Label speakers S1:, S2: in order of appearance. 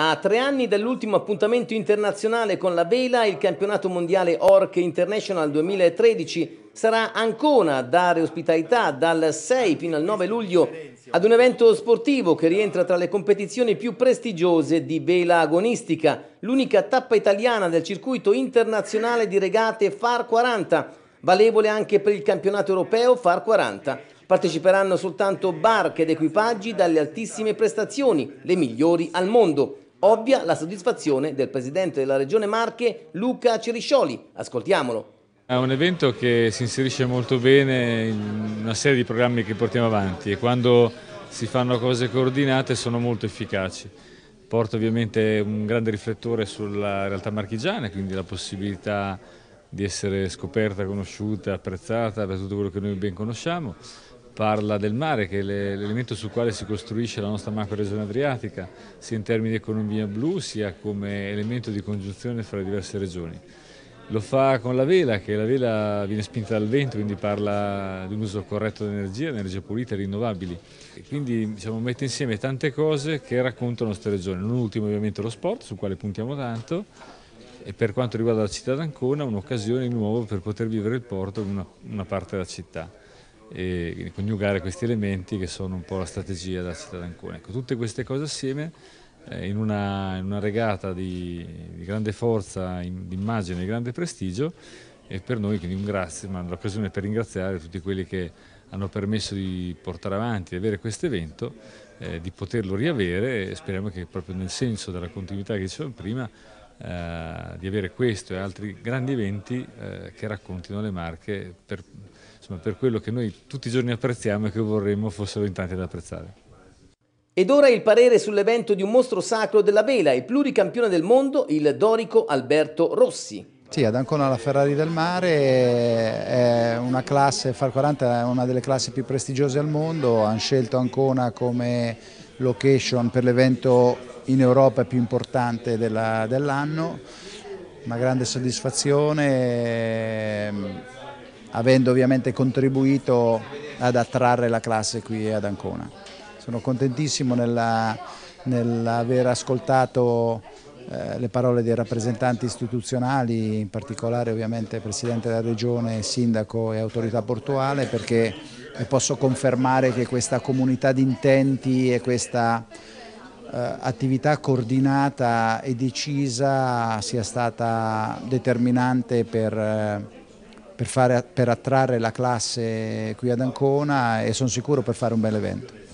S1: A tre anni dall'ultimo appuntamento internazionale con la vela, il campionato mondiale Orc International 2013 sarà ancora a dare ospitalità dal 6 fino al 9 luglio ad un evento sportivo che rientra tra le competizioni più prestigiose di vela agonistica, l'unica tappa italiana del circuito internazionale di regate FAR 40, valevole anche per il campionato europeo FAR 40. Parteciperanno soltanto barche ed equipaggi dalle altissime prestazioni, le migliori al mondo. Ovvia la soddisfazione del presidente della regione Marche, Luca Ceriscioli. Ascoltiamolo.
S2: È un evento che si inserisce molto bene in una serie di programmi che portiamo avanti e quando si fanno cose coordinate sono molto efficaci. Porta ovviamente un grande riflettore sulla realtà marchigiana, quindi la possibilità di essere scoperta, conosciuta, apprezzata per tutto quello che noi ben conosciamo, parla del mare che è l'elemento sul quale si costruisce la nostra macro-regione adriatica, sia in termini di economia blu sia come elemento di congiunzione fra le diverse regioni. Lo fa con la vela, che la vela viene spinta dal vento, quindi parla di un uso corretto dell'energia, energia pulita e rinnovabili. E quindi diciamo, mette insieme tante cose che raccontano la nostra regione. Non ultimo ovviamente lo sport, sul quale puntiamo tanto, e per quanto riguarda la città d'Ancona un'occasione di nuovo per poter vivere il porto in una, una parte della città e coniugare questi elementi che sono un po' la strategia della città d'Ancona. Ecco, tutte queste cose assieme eh, in, una, in, una, regata di, di grande forza, di immagine e grande prestigio e per noi quindi un grazie, ma l'occasione per ringraziare tutti quelli che hanno permesso di portare avanti, di avere questo evento, eh, di poterlo riavere e speriamo che proprio nel senso della continuità che dicevamo prima eh, di avere questo e altri grandi eventi eh, che raccontino le marche per insomma, per quello che noi tutti i giorni apprezziamo e che vorremmo fossero in tanti ad apprezzare.
S1: Ed ora il parere sull'evento di un mostro sacro della vela e pluricampione del mondo, il dorico Alberto Rossi.
S2: Sì, ad Ancona
S3: la Ferrari del Mare è una classe, Far 40 è una delle classi più prestigiose al mondo, hanno scelto Ancona come location per l'evento in Europa più importante dell'anno, una grande soddisfazione ehm, avendo ovviamente contribuito ad attrarre la classe qui ad Ancona. Sono contentissimo nell'aver nell ascoltato eh, le parole dei rappresentanti istituzionali, in particolare ovviamente Presidente della Regione, Sindaco e Autorità Portuale, perché eh, posso confermare che questa comunità di intenti e questa eh, attività coordinata e decisa sia stata determinante per... Eh, per, fare, per attrarre la classe qui ad Ancona e sono sicuro per fare un bel evento.